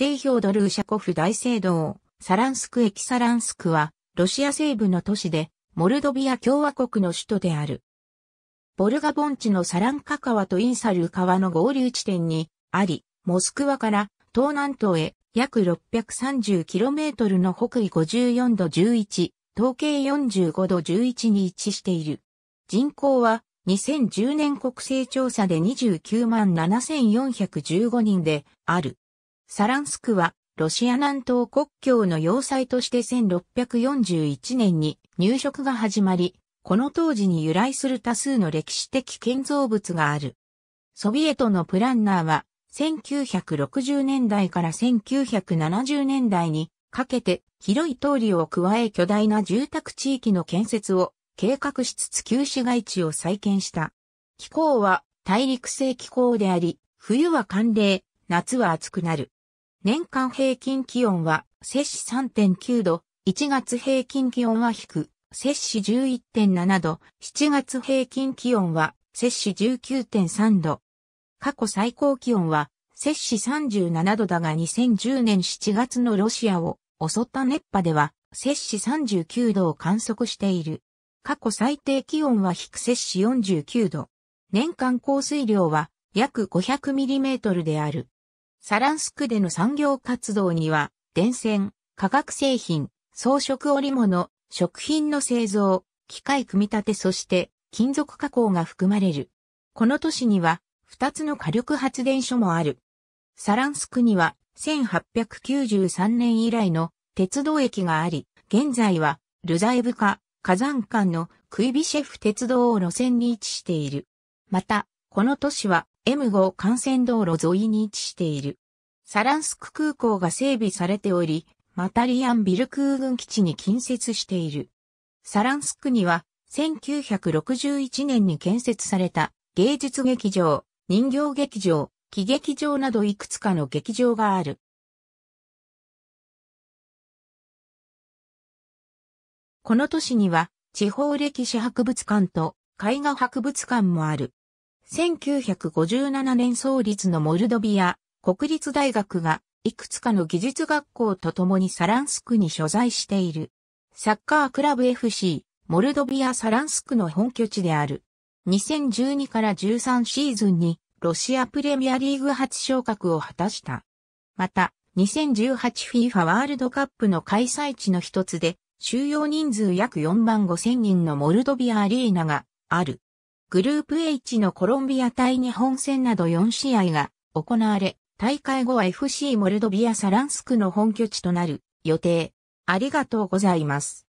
聖ヒョードルーシャコフ大聖堂、サランスク駅サランスクは、ロシア西部の都市で、モルドビア共和国の首都である。ボルガ盆地のサランカ川とインサル川の合流地点にあり、モスクワから東南東へ約 630km の北緯54度11、東経45度11に位置している。人口は2010年国勢調査で29万7415人である。サランスクは、ロシア南東国境の要塞として1641年に入植が始まり、この当時に由来する多数の歴史的建造物がある。ソビエトのプランナーは、1960年代から1970年代にかけて広い通りを加え巨大な住宅地域の建設を計画しつつ旧市街地を再建した。気候は大陸性気候であり、冬は寒冷、夏は暑くなる。年間平均気温は、摂氏3.9度、1月平均気温は低、摂氏11.7度、7月平均気温は、摂氏19.3度。過去最高気温は、摂氏37度だが2010年7月のロシアを襲った熱波では、摂氏39度を観測している。過去最低気温は低摂氏49度。年間降水量は約5 0 0トルである。サランスクでの産業活動には、電線、化学製品、装飾織物、食品の製造、機械組み立てそして金属加工が含まれる。この都市には2つの火力発電所もある。サランスクには1893年以来の鉄道駅があり、現在はルザエブカ火山間のクイビシェフ鉄道を路線に位置している。また、この都市は M5 幹線道路沿いに位置している。サランスク空港が整備されており、マタリアンビル空軍基地に近接している。サランスクには、1961年に建設された芸術劇場、人形劇場、喜劇場などいくつかの劇場がある。この都市には地方歴史博物館と絵画博物館もある。1957年創立のモルドビア国立大学がいくつかの技術学校とともにサランスクに所在している。サッカークラブ FC モルドビアサランスクの本拠地である。2012から13シーズンにロシアプレミアリーグ初昇格を果たした。また、2018FIFA ワールドカップの開催地の一つで、収容人数約4万5千人のモルドビアアリーナがある。グループ H のコロンビア対日本戦など4試合が行われ、大会後は FC モルドビア・サランスクの本拠地となる予定。ありがとうございます。